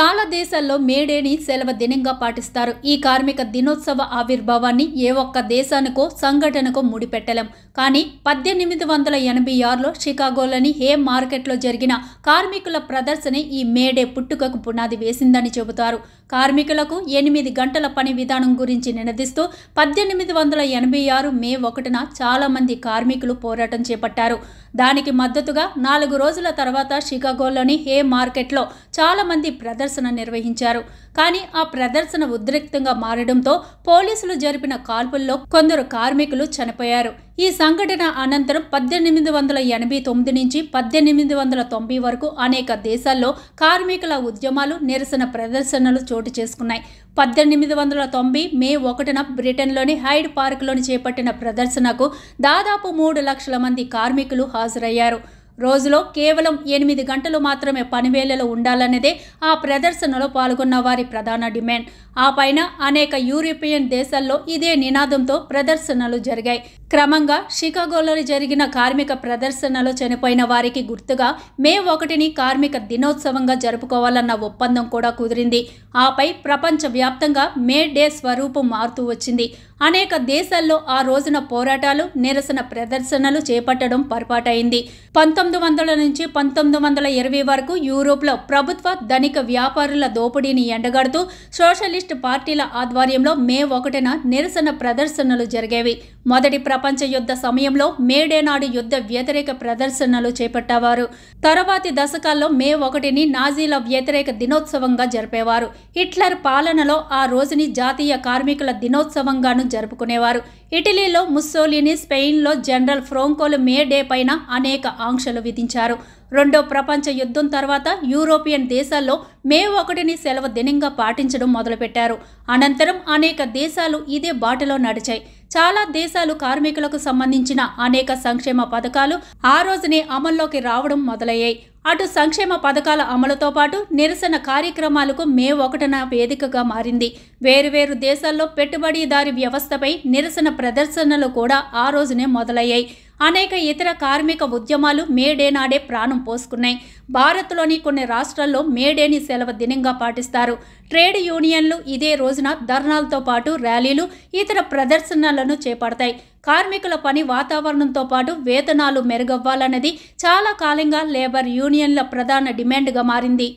చాలా దేశాల్లో మేడేని సెలవు దినంగా పాటిస్తారు ఈ కార్మిక దినోత్సవ ఆవిర్భావాన్ని ఏ ఒక్క దేశానికో సంఘటనకో ముడిపెట్టలేం కానీ పద్దెనిమిది వందల ఎనభై ఆరులో షికాగోలోని హే మార్కెట్లో జరిగిన కార్మికుల ప్రదర్శన ఈ మేడే పుట్టుకకు పునాది వేసిందని చెబుతారు కార్మికులకు ఎనిమిది గంటల పని విధానం గురించి నినదిస్తూ పద్దెనిమిది వందల ఎనభై ఆరు మే ఒకటిన చాలామంది కార్మికులు పోరాటం చేపట్టారు దానికి మద్దతుగా నాలుగు రోజుల తర్వాత షికాగోలోని హే మార్కెట్లో చాలామంది ప్రదర్శన నిర్వహించారు కానీ ఆ ప్రదర్శన ఉద్రిక్తంగా మారడంతో పోలీసులు జరిపిన కాల్పుల్లో కొందరు కార్మికులు చనిపోయారు ఈ సంఘటన అనంతరం పద్దెనిమిది వందల ఎనభై తొమ్మిది నుంచి పద్దెనిమిది వందల తొంభై వరకు అనేక దేశాల్లో కార్మికుల ఉద్యమాలు నిరసన ప్రదర్శనలు చోటు చేసుకున్నాయి పద్దెనిమిది వందల తొంభై మే ఒకటిన బ్రిటన్లోని హైడ్ పార్క్లోని చేపట్టిన ప్రదర్శనకు దాదాపు మూడు లక్షల మంది కార్మికులు హాజరయ్యారు రోజులో కేవలం ఎనిమిది గంటలు మాత్రమే పనివేళలు ఉండాలన్నదే ఆ ప్రదర్శనలో పాల్గొన్న వారి ప్రధాన డిమాండ్ ఆ పైన అనేక యూరోపియన్ దేశాల్లో ఇదే నినాదంతో ప్రదర్శనలు జరిగాయి క్రమంగా షికాగోలో జరిగిన కార్మిక ప్రదర్శనలో చనిపోయిన వారికి గుర్తుగా మే ఒకటిని కార్మిక దినోత్సవంగా జరుపుకోవాలన్న ఒప్పందం కూడా కుదిరింది ఆపై ప్రపంచవ్యాప్తంగా మే డే స్వరూపం మారుతూ వచ్చింది అనేక దేశాల్లో ఆ రోజున పోరాటాలు నిరసన ప్రదర్శనలు చేపట్టడం పొరపాటైంది పంతొమ్మిది వందల నుంచి పంతొమ్మిది వందల ఇరవై వరకు యూరోప్లో ప్రభుత్వ ధనిక వ్యాపారుల దోపిడీని ఎండగడుతూ సోషలిస్ట్ పార్టీల ఆధ్వర్యంలో మే ఒకటిన నిరసన ప్రదర్శనలు జరిగేవి మొదటి ప్రపంచ యుద్ధ సమయంలో మేడేనాడు యుద్ధ వ్యతిరేక ప్రదర్శనలు చేపట్టేవారు తరువాతి దశకాల్లో మే ఒకటిని నాజీల వ్యతిరేక దినోత్సవంగా జరిపేవారు హిట్లర్ పాలనలో ఆ రోజుని జాతీయ కార్మికుల దినోత్సవంగాను జరుపుకునేవారు ఇటలీలో ముస్సోలిని స్పెయిన్లో జనరల్ ఫ్రోంకోలు మే డే పైన అనేక ఆంక్షలు విధించారు రెండో ప్రపంచ యుద్ధం తర్వాత యూరోపియన్ దేశాల్లో మే ఒకటిని సెలవు దినంగా పాటించడం మొదలుపెట్టారు అనంతరం అనేక దేశాలు ఇదే బాటలో నడిచాయి చాలా దేశాలు కార్మికులకు సంబంధించిన అనేక సంక్షేమ పథకాలు ఆ రోజునే అమల్లోకి రావడం మొదలయ్యాయి అటు సంక్షేమ పథకాల అమలుతో పాటు నిరసన కార్యక్రమాలకు మే ఒకటిన వేదికగా మారింది వేరువేరు దేశాల్లో పెట్టుబడిదారి వ్యవస్థపై నిరసన ప్రదర్శనలు కూడా ఆ రోజునే మొదలయ్యాయి అనేక ఇతర కార్మిక ఉద్యమాలు మేడే నాడే ప్రాణం పోసుకున్నాయి భారత్లోని కొన్ని రాష్ట్రాల్లో మేడేని సెలవు దినంగా పాటిస్తారు ట్రేడ్ యూనియన్లు ఇదే రోజున ధర్నాలతో పాటు ర్యాలీలు ఇతర ప్రదర్శనలను చేపడతాయి కార్మికుల పని వాతావరణంతో పాటు వేతనాలు మెరుగవ్వాలన్నది చాలా కాలంగా లేబర్ యూనియన్ల ప్రధాన డిమాండ్గా మారింది